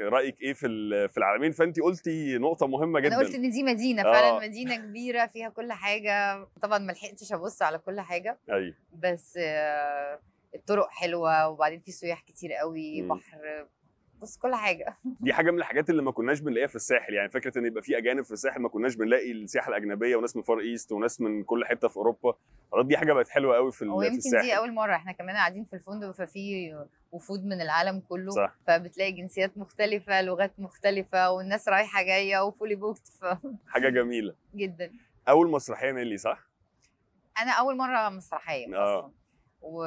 رايك ايه في في العالمين فانت قلتي نقطه مهمه جدا انا قلت ان دي مدينه آه. فعلا آه. مدينه كبيره فيها كل حاجه طبعا ما لحقتش ابص على كل حاجه ايوه بس آه، الطرق حلوه وبعدين في سياح كتير قوي م. بحر بص كل حاجه دي حاجه من الحاجات اللي ما كناش بنلاقيها في الساحل يعني فكره ان يبقى في اجانب في الساحل ما كناش بنلاقي السياحه الاجنبيه وناس من فار ايست وناس من كل حته في اوروبا آه، دي حاجه بقت حلوه قوي في, في الساحل دي اول مره احنا كمان قاعدين في الفندق ففي وفود من العالم كله صح. فبتلاقي جنسيات مختلفه لغات مختلفه والناس رايحه جايه وفولي بوكت ف... حاجه جميله جدا اول مسرحيه نيلي صح انا اول مره مسرحيه آه. اصلا و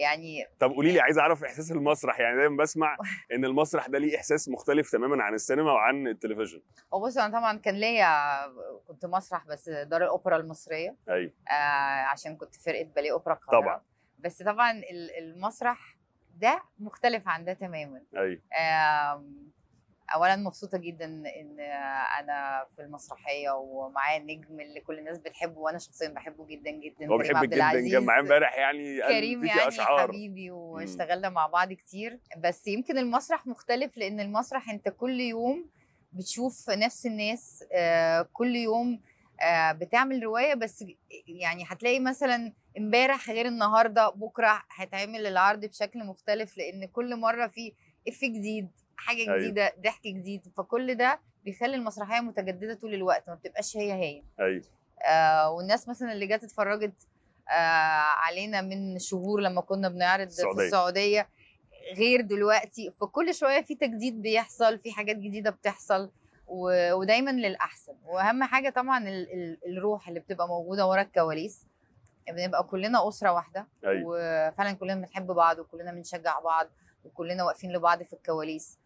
يعني طب قولي لي آه. عايز اعرف احساس المسرح يعني دايما بسمع ان المسرح ده ليه احساس مختلف تماما عن السينما وعن التلفزيون هو بص انا طبعا كان ليا كنت مسرح بس دار الاوبرا المصريه ايوه آه عشان كنت فرقه باليه اوبرا القاهره طبعا بس طبعا المسرح ده مختلف عن ده تماما ايوه آه اولا مبسوطه جدا ان انا في المسرحيه ومعايا النجم اللي كل الناس بتحبه وانا شخصيا بحبه جدا جدا هو بيحبك جدا كان معايا امبارح يعني كريم يعني أشعار. حبيبي واشتغلنا مع بعض كتير بس يمكن المسرح مختلف لان المسرح انت كل يوم بتشوف نفس الناس آه، كل يوم آه، بتعمل روايه بس يعني هتلاقي مثلا امبارح غير النهارده بكره هيتعمل العرض بشكل مختلف لان كل مره في اف جديد حاجه أيوه. جديده أيوة. ضحك جديد فكل ده بيخلي المسرحيه متجدده طول الوقت ما بتبقاش هي هي ايوه آه والناس مثلا اللي جت اتفرجت آه علينا من شهور لما كنا بنعرض السعودية. في السعوديه غير دلوقتي فكل شويه في تجديد بيحصل في حاجات جديده بتحصل و... ودايما للاحسن واهم حاجه طبعا ال... ال... الروح اللي بتبقى موجوده ورا الكواليس بنبقى كلنا اسره واحده أيوة. وفعلا كلنا بنحب بعض وكلنا بنشجع بعض وكلنا واقفين لبعض في الكواليس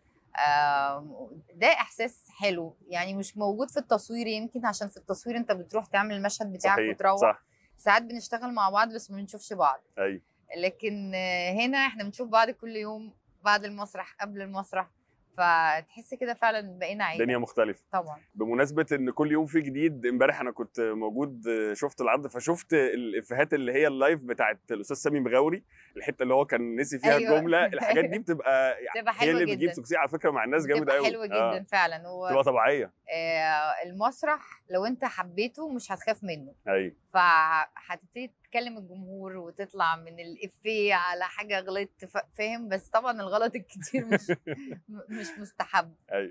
ده احساس حلو يعني مش موجود في التصوير يمكن عشان في التصوير انت بتروح تعمل المشهد بتاعك وتروح صح. ساعات بنشتغل مع بعض بس ما بنشوفش بعض أي. أيوه. لكن هنا احنا بنشوف بعض كل يوم بعد المسرح قبل المسرح فتحس كده فعلا بقينا عيله دنيا مختلفه طبعا بمناسبه ان كل يوم في جديد امبارح انا كنت موجود شفت العرض فشفت الافيهات اللي هي اللايف بتاعت الاستاذ سامي مغاوري الحته اللي هو كان نسي فيها أيوة. الجمله الحاجات دي بتبقى بتبقى حلوه هي اللي بتجيب سكسي على فكره مع الناس جامد قوي حلوه آه. جدا آه. فعلا و... بتبقى طبيعيه آه المسرح لو انت حبيته مش هتخاف منه ايوه فهتبتدي تكلم الجمهور وتطلع من الافيه على حاجه غلطت فاهم بس طبعا الغلط الكتير مش مش مستحب أيوه.